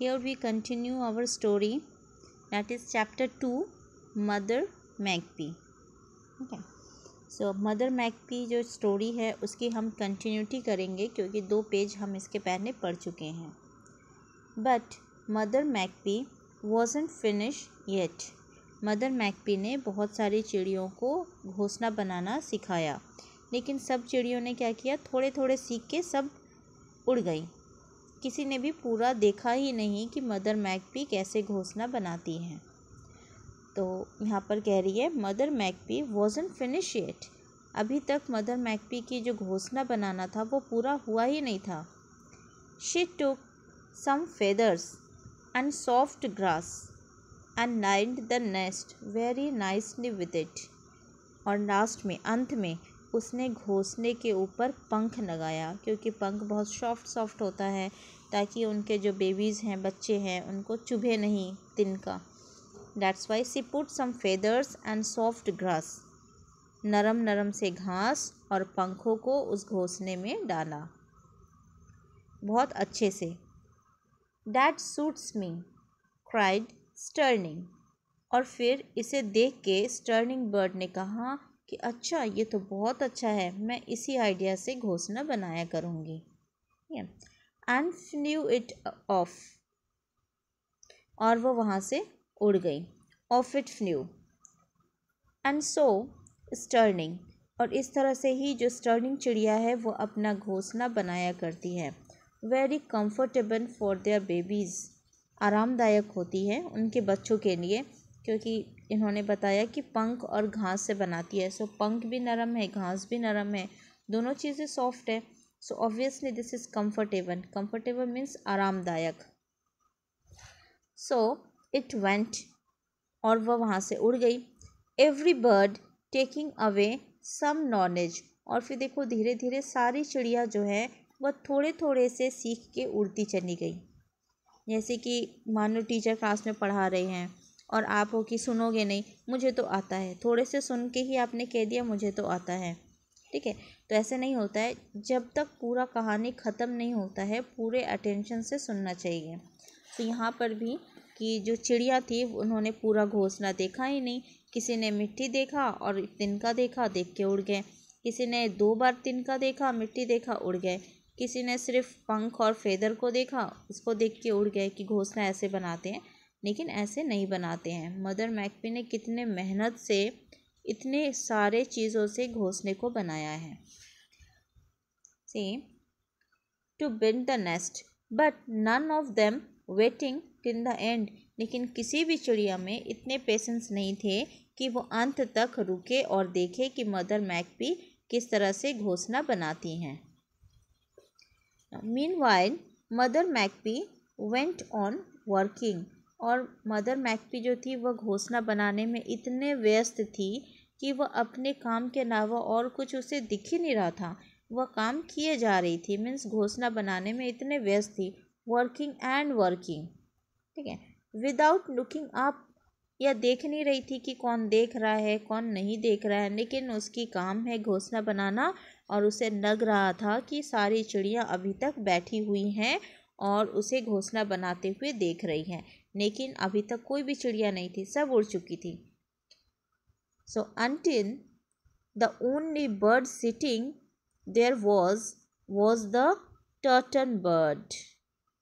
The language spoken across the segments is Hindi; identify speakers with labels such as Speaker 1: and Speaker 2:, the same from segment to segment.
Speaker 1: here we continue our story that is chapter 2 mother magpie okay so mother magpie की जो स्टोरी है उसकी हम कंटिन्यूटी करेंगे क्योंकि दो पेज हम इसके पहले पढ़ चुके हैं but mother magpie wasn't finish yet mother magpie ने बहुत सारी चिड़ियों को घोंसला बनाना सिखाया लेकिन सब चिड़ियों ने क्या किया थोड़े थोड़े सीख के सब उड़ गई किसी ने भी पूरा देखा ही नहीं कि मदर मैकपी कैसे घोषणा बनाती हैं तो यहाँ पर कह रही है mother magpie wasn't finish yet अभी तक मदर मैकपी की जो घोषणा बनाना था वो पूरा हुआ ही नहीं था she took some feathers and soft grass and lined the nest very nicely with it और लास्ट में अंत में उसने घोंसले के ऊपर पंख लगाया क्योंकि पंख बहुत सॉफ्ट सॉफ्ट होता है ताकि उनके जो बेबीज़ हैं बच्चे हैं उनको चुभे नहीं तिनका that's why she put some feathers and soft grass नरम नरम से घास और पंखों को उस घोंसले में डाला बहुत अच्छे से that suits me cried starling और फिर इसे देख के स्टर्निंग बर्ड ने कहा कि अच्छा ये तो बहुत अच्छा है मैं इसी आइडिया से घोषणा बनाया करूँगी एंड फ्लू इट ऑफ और वो वहाँ से उड़ गई off it flew and so starling और इस तरह से ही जो स्टर्निंग चिड़िया है वो अपना घोंसला बनाया करती है very comfortable for their babies आरामदायक होती है उनके बच्चों के लिए क्योंकि इन्होंने बताया कि पंख और घास से बनाती है सो पंख भी नरम है घास भी नरम है दोनों चीज़ें सॉफ्ट है so obviously this is comfortable comfortable means आरामदायक सो इट वेंट और वह वहाँ से उड़ गई every bird taking away some knowledge और फिर देखो धीरे धीरे सारी चिड़िया जो है वह थोड़े थोड़े से सीख के उड़ती चली गई जैसे कि मानो टीचर क्लास में पढ़ा रहे हैं और आप हो कि सुनोगे नहीं मुझे तो आता है थोड़े से सुन के ही आपने कह दिया मुझे तो आता है ठीक है तो ऐसे नहीं होता है जब तक पूरा कहानी ख़त्म नहीं होता है पूरे अटेंशन से सुनना चाहिए तो यहाँ पर भी कि जो चिड़िया थी उन्होंने पूरा घोसला देखा ही नहीं किसी ने मिट्टी देखा और तिनका देखा देख के उड़ गए किसी ने दो बार तिनका देखा मिट्टी देखा उड़ गए किसी ने सिर्फ पंख और फेदर को देखा उसको देख के उड़ गए कि घोसला ऐसे बनाते हैं लेकिन ऐसे नहीं बनाते हैं मदर मैकपी ने कितने मेहनत से इतने सारे चीज़ों से घोंसले को बनाया है she to build the nest but none of them waiting till the end लेकिन किसी भी चिड़िया में इतने पेशेंस नहीं थे कि वो अंत तक रुके और देखे कि मदर मैकपी किस तरह से घोसना बनाती हैं meanwhile mother magpie went on working और मदर मैकपी जो थी वह घोषणा बनाने में इतने व्यस्त थी कि वह अपने काम के अलावा और कुछ उसे दिख ही नहीं रहा था वह काम किए जा रही थी मीन्स घोषणा बनाने में इतने व्यस्त थी वर्किंग एंड वर्किंग ठीक है विदाउट लुकिंग अप या देख नहीं रही थी कि कौन देख रहा है कौन नहीं देख रहा है लेकिन उसकी काम है घोषणा बनाना और उसे लग रहा था कि सारी चिड़ियाँ अभी तक बैठी हुई हैं और उसे घोषणा बनाते हुए देख रही हैं लेकिन अभी तक कोई भी चिड़िया नहीं थी सब उड़ चुकी थी so until the only bird sitting there was was the turtle bird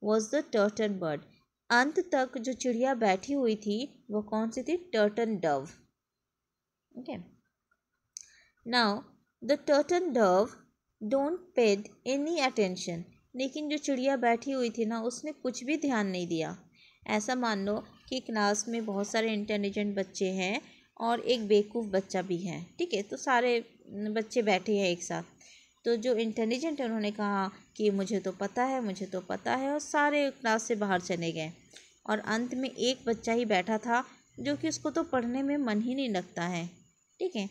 Speaker 1: was the turtle bird अंत तक जो चिड़िया बैठी हुई थी वो कौन सी थी turtle dove okay now the turtle dove don't paid any attention लेकिन जो चिड़िया बैठी हुई थी ना उसने कुछ भी ध्यान नहीं दिया ऐसा मान लो कि क्लास में बहुत सारे इंटेलिजेंट बच्चे हैं और एक बेवकूफ़ बच्चा भी है ठीक है तो सारे बच्चे बैठे हैं एक साथ तो जो इंटेलिजेंट है उन्होंने कहा कि मुझे तो पता है मुझे तो पता है और सारे क्लास से बाहर चले गए और अंत में एक बच्चा ही बैठा था जो कि उसको तो पढ़ने में मन ही नहीं लगता है ठीक है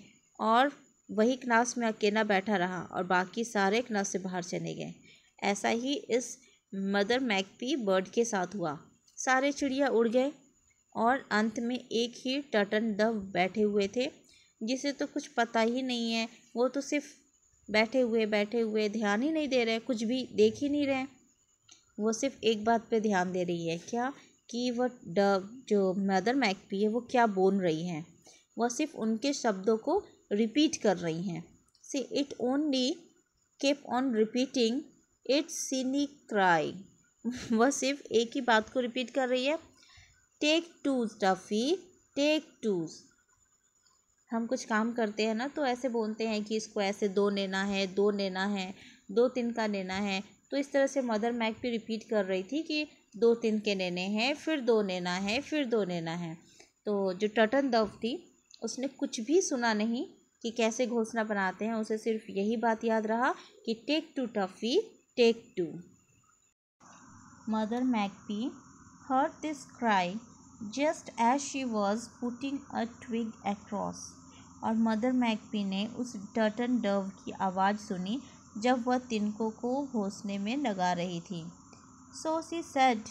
Speaker 1: और वही क्लास में अकेला बैठा रहा और बाकी सारे क्लास से बाहर चले गए ऐसा ही इस मदर मैकपी बर्ड के साथ हुआ सारे चिड़िया उड़ गए और अंत में एक ही टटन डव बैठे हुए थे जिसे तो कुछ पता ही नहीं है वो तो सिर्फ बैठे हुए बैठे हुए ध्यान ही नहीं दे रहे कुछ भी देख ही नहीं रहे वो सिर्फ एक बात पे ध्यान दे रही है क्या कि वह ड जो मदर मैकपी है वो क्या बोल रही हैं वह सिर्फ उनके शब्दों को रिपीट कर रही हैं she it only kept on repeating its silly cry वह सिर्फ एक ही बात को रिपीट कर रही है take two Taffy take two हम कुछ काम करते हैं ना तो ऐसे बोलते हैं कि इसको ऐसे दो लेना है दो लेना है दो तीन का लेना है तो इस तरह से मदर मैक भी रिपीट कर रही थी कि दो तीन के लेने हैं फिर दो लेना है फिर दो लेना है तो जो टटन दव थी उसने कुछ भी सुना नहीं कि कैसे घोषणा बनाते हैं उसे सिर्फ यही बात याद रहा कि take two Taffy take two Mother Magpie heard this cry just as she was putting a twig across. और मदर मैकपी ने उस टर्टन डव की आवाज़ सुनी जब वह तिनकों को घोसने में लगा रही थी so she said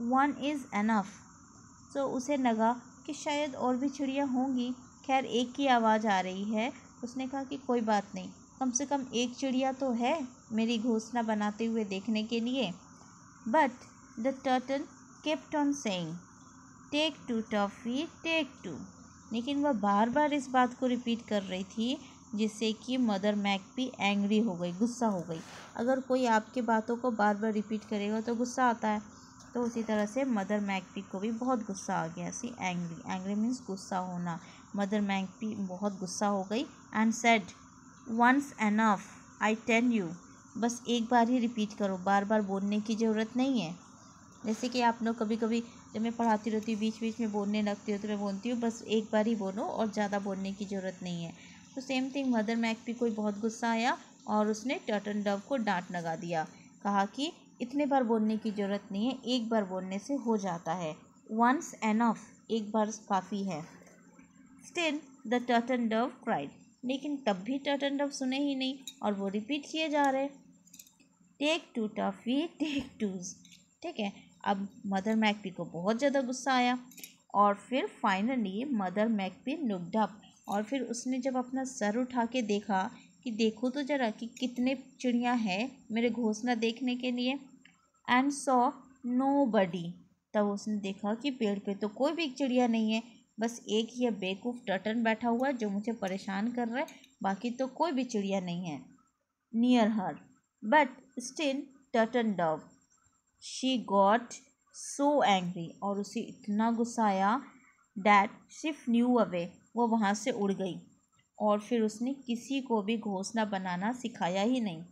Speaker 1: one is enough सो उसे लगा कि शायद और भी चिड़िया होंगी खैर एक की आवाज़ आ रही है उसने कहा कि कोई बात नहीं कम से कम एक चिड़िया तो है मेरी घोसना बनाते हुए देखने के लिए But the turtle kept on saying, take two toffee take two लेकिन वह बार बार इस बात को रिपीट कर रही थी जिससे कि मदर मैक भी एंग्री हो गई गुस्सा हो गई अगर कोई आपकी बातों को बार बार रिपीट करेगा तो गुस्सा आता है तो उसी तरह से मदर मैकपी को भी बहुत गुस्सा आ गया सी एंग्री एंग्री मीन्स गुस्सा होना मदर मैकपी बहुत गुस्सा हो गई and said once enough I tell you बस एक बार ही रिपीट करो बार बार बोलने की ज़रूरत नहीं है जैसे कि आप लोग कभी कभी जब मैं पढ़ाती रहती हूँ बीच बीच में बोलने लगती हूँ तो मैं बोलती हूँ बस एक बार ही बोलो और ज़्यादा बोलने की ज़रूरत नहीं है तो सेम थिंग मदर मैक भी कोई बहुत गुस्सा आया और उसने टर्टन डव को डांट लगा दिया कहा कि इतने बार बोलने की ज़रूरत नहीं है एक बार बोलने से हो जाता है वंस एनफ एक बार काफ़ी है still the turtle dove cried लेकिन तब भी टर्टन डव सुने ही नहीं और वो रिपीट किए जा रहे take two toffee take twos ठीक है अब मदर मैकपी को बहुत ज़्यादा गुस्सा आया और फिर फाइनली मदर मैकपी नुकडप और फिर उसने जब अपना सर उठा के देखा कि देखो तो जरा कि कितने चिड़िया हैं मेरे घोषणा देखने के लिए एंड सॉ नो बडी तब उसने देखा कि पेड़ पे तो कोई भी चिड़िया नहीं है बस एक ही बेकूफ़ टटन बैठा हुआ है जो मुझे परेशान कर रहा है बाकी तो कोई भी चिड़िया नहीं है near her but still turtle dove she got so angry और उसे इतना गुस्सा आया डैट सिर्फ न्यू अवे वो वहाँ से उड़ गई और फिर उसने किसी को भी घोसला बनाना सिखाया ही नहीं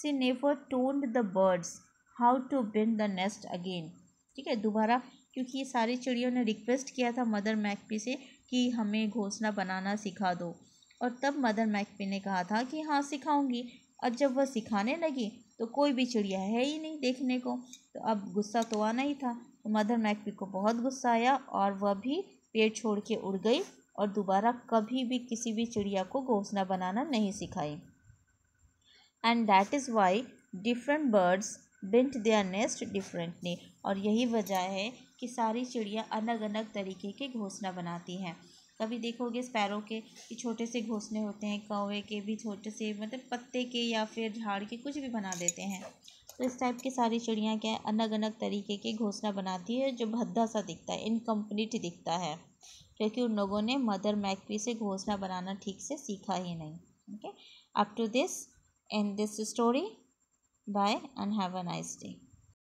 Speaker 1: she never told the birds how to build the nest again ठीक है दोबारा क्योंकि ये सारी चिड़ियों ने रिक्वेस्ट किया था मदर मैकपी से कि हमें घोसला बनाना सिखा दो और तब मदर मैकपी ने कहा था कि हाँ सिखाऊंगी और जब वह सिखाने लगी तो कोई भी चिड़िया है ही नहीं देखने को तो अब गुस्सा तो आना ही था तो मदर मैकपी को बहुत गुस्सा आया और वह भी पेड़ छोड़ के उड़ गई और दोबारा कभी भी किसी भी चिड़िया को घोसला बनाना नहीं सिखाई and that is why different birds build their nest differently और यही वजह है कि सारी चिड़िया अलग अलग तरीके के घोसला बनाती हैं कभी देखोगे स्पैरो के छोटे से घोंसले होते हैं कौवे के भी छोटे से मतलब पत्ते के या फिर झाड़ के कुछ भी बना देते हैं तो इस टाइप की सारी चिड़ियाँ क्या है अलग अलग तरीके के घोंसला बनाती है जो भद्दा सा दिखता है इनकम्प्लीट दिखता है क्योंकि उन लोगों ने मदर मैकवी से घोंसला बनाना ठीक से सीखा ही नहीं okay up to this and this story bye and have a nice day